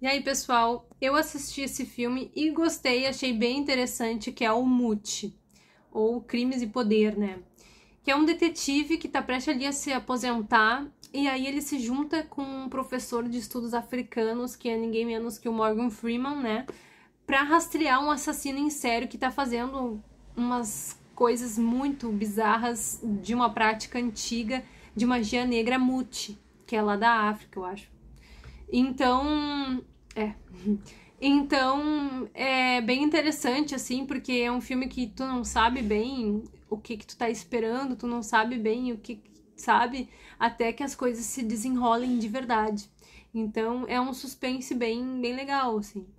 E aí, pessoal, eu assisti esse filme e gostei, achei bem interessante, que é o Mute, ou Crimes e Poder, né? Que é um detetive que tá prestes ali a se aposentar, e aí ele se junta com um professor de estudos africanos, que é ninguém menos que o Morgan Freeman, né? Pra rastrear um assassino em sério que tá fazendo umas coisas muito bizarras de uma prática antiga de magia negra Mute, que é lá da África, eu acho. Então, é. Então, é bem interessante, assim, porque é um filme que tu não sabe bem o que que tu tá esperando, tu não sabe bem o que, sabe, até que as coisas se desenrolem de verdade. Então, é um suspense bem, bem legal, assim.